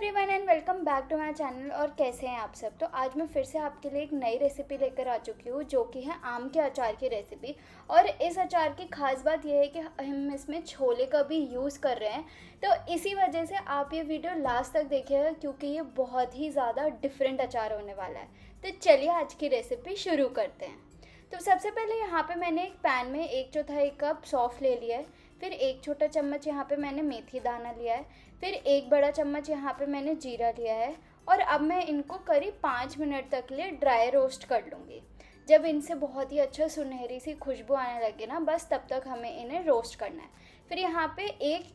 everyone and welcome back to my channel और कैसे हैं आप सब तो आज मैं फिर से आपके लिए एक नई रेसिपी लेकर आ चुकी हूँ जो कि है आम के अचार की रेसिपी और इस अचार की खास बात यह है कि हम इसमें छोले का भी यूज़ कर रहे हैं तो इसी वजह से आप ये वीडियो लास्ट तक देखिएगा क्योंकि ये बहुत ही ज़्यादा डिफरेंट अचार होने वाला है तो चलिए आज की रेसिपी शुरू करते हैं तो सबसे पहले यहाँ पे मैंने एक पैन में एक चौथाई कप सौंफ ले लिया है फिर एक छोटा चम्मच यहाँ पे मैंने मेथी दाना लिया है फिर एक बड़ा चम्मच यहाँ पे मैंने जीरा लिया है और अब मैं इनको करीब पाँच मिनट तक लिए ड्राई रोस्ट कर लूँगी जब इनसे बहुत ही अच्छा सुनहरी सी खुशबू आने लगे ना बस तब तक हमें इन्हें रोस्ट करना है फिर यहाँ पे एक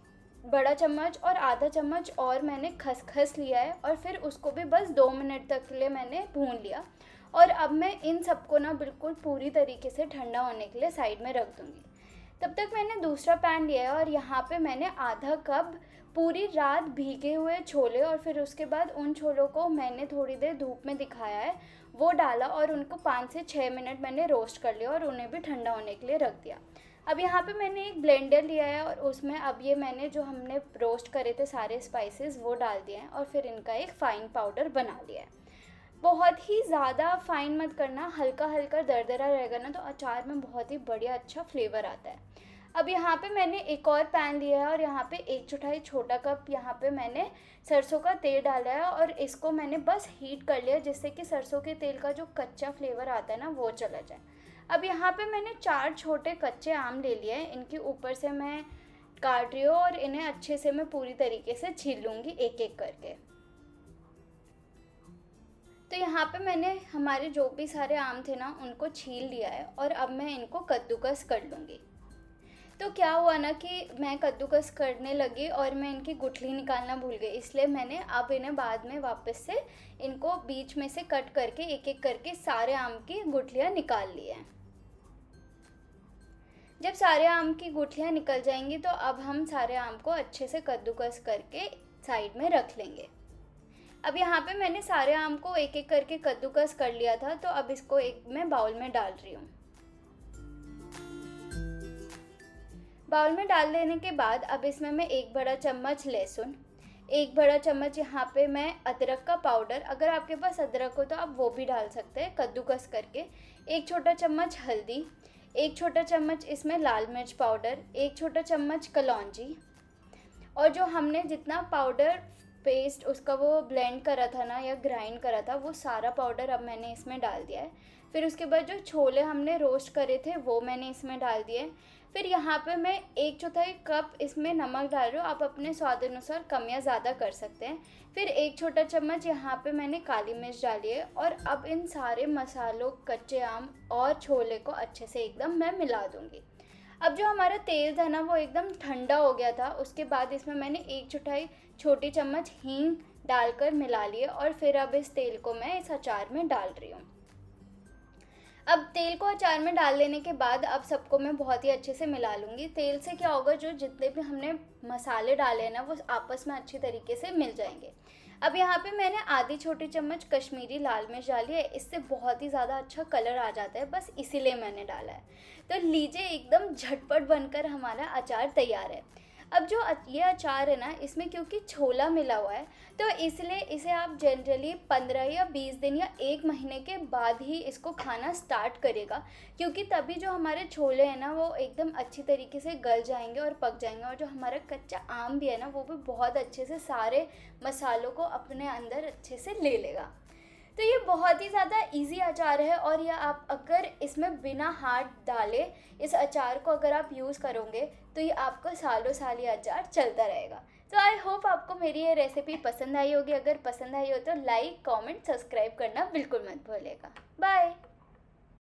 बड़ा चम्मच और आधा चम्मच और मैंने खसखस लिया है और फिर उसको भी बस दो मिनट तक के लिए मैंने भून लिया और अब मैं इन सबको ना बिल्कुल पूरी तरीके से ठंडा होने के लिए साइड में रख दूँगी तब तक मैंने दूसरा पैन लिया है और यहाँ पे मैंने आधा कप पूरी रात भीगे हुए छोले और फिर उसके बाद उन छोलों को मैंने थोड़ी देर धूप में दिखाया है वो डाला और उनको पाँच से छः मिनट मैंने रोस्ट कर लिया और उन्हें भी ठंडा होने के लिए रख दिया अब यहाँ पे मैंने एक ब्लेंडर लिया है और उसमें अब ये मैंने जो हमने रोस्ट करे थे सारे स्पाइसेस वो डाल दिए हैं और फिर इनका एक फ़ाइन पाउडर बना लिया है बहुत ही ज़्यादा फाइन मत करना हल्का हल्का दरदरा रहेगा ना तो अचार में बहुत ही बढ़िया अच्छा फ्लेवर आता है अब यहाँ पे मैंने एक और पैन लिया है और यहाँ पे एक ही छोटा कप यहाँ पे मैंने सरसों का तेल डाला है और इसको मैंने बस हीट कर लिया जिससे कि सरसों के तेल का जो कच्चा फ्लेवर आता है ना वो चला जाए अब यहाँ पे मैंने चार छोटे कच्चे आम ले लिए हैं इनके ऊपर से मैं काट रही हूँ और इन्हें अच्छे से मैं पूरी तरीके से छील लूँगी एक एक करके तो यहाँ पे मैंने हमारे जो भी सारे आम थे ना उनको छील लिया है और अब मैं इनको कद्दूकस कर लूँगी तो क्या हुआ ना कि मैं कद्दूकस करने लगी और मैं इनकी गुठली निकालना भूल गई इसलिए मैंने अब इन्हें बाद में वापस से इनको बीच में से कट करके एक एक करके सारे आम की गुठलियाँ निकाल ली हैं जब सारे आम की गुठलियाँ निकल जाएंगी तो अब हम सारे आम को अच्छे से कद्दूकस करके साइड में रख लेंगे अब यहाँ पे मैंने सारे आम को एक एक करके कद्दूकस कर लिया था तो अब इसको एक मैं बाउल में डाल रही हूँ बाउल में डाल देने के बाद अब इसमें मैं एक बड़ा चम्मच लहसुन एक बड़ा चम्मच यहाँ पे मैं अदरक का पाउडर अगर आपके पास अदरक हो तो आप वो भी डाल सकते हैं कद्दूकस करके एक छोटा चम्मच हल्दी एक छोटा चम्मच इसमें लाल मिर्च पाउडर एक छोटा चम्मच कलौजी और जो हमने जितना पाउडर पेस्ट उसका वो ब्लेंड करा था ना या ग्राइंड करा था वो सारा पाउडर अब मैंने इसमें डाल दिया है फिर उसके बाद जो छोले हमने रोस्ट करे थे वो मैंने इसमें डाल दिए फिर यहाँ पे मैं एक चौथाई कप इसमें नमक डाल रही हूँ आप अपने स्वाद अनुसार कम या ज़्यादा कर सकते हैं फिर एक छोटा चम्मच यहाँ पे मैंने काली मिर्च डाली है और अब इन सारे मसालों कच्चे आम और छोले को अच्छे से एकदम मैं मिला दूँगी अब जो हमारा तेल था ना वो एकदम ठंडा हो गया था उसके बाद इसमें मैंने एक चुटाई छोटी चम्मच हींग डालकर मिला लिए और फिर अब इस तेल को मैं इस अचार में डाल रही हूँ अब तेल को अचार में डाल लेने के बाद अब सबको मैं बहुत ही अच्छे से मिला लूँगी तेल से क्या होगा जो जितने भी हमने मसाले डाले हैं ना वो आपस में अच्छी तरीके से मिल जाएंगे अब यहाँ पे मैंने आधी छोटी चम्मच कश्मीरी लाल मिर्च डाली है इससे बहुत ही ज़्यादा अच्छा कलर आ जाता है बस इसीलिए मैंने डाला है तो लीजिए एकदम झटपट बनकर हमारा अचार तैयार है अब जो ये अचार है ना इसमें क्योंकि छोला मिला हुआ है तो इसलिए इसे आप जनरली पंद्रह या बीस दिन या एक महीने के बाद ही इसको खाना स्टार्ट करेगा क्योंकि तभी जो हमारे छोले हैं ना वो एकदम अच्छी तरीके से गल जाएंगे और पक जाएंगे और जो हमारा कच्चा आम भी है ना वो भी बहुत अच्छे से सारे मसालों को अपने अंदर अच्छे से ले लेगा तो ये बहुत ही ज़्यादा इजी अचार है और यह आप अगर इसमें बिना हाथ डाले इस अचार को अगर आप यूज़ करोगे तो ये आपको सालों साल ये अचार चलता रहेगा तो आई होप आपको मेरी ये रेसिपी पसंद आई होगी अगर पसंद आई हो तो लाइक कमेंट सब्सक्राइब करना बिल्कुल मत भूलेगा बाय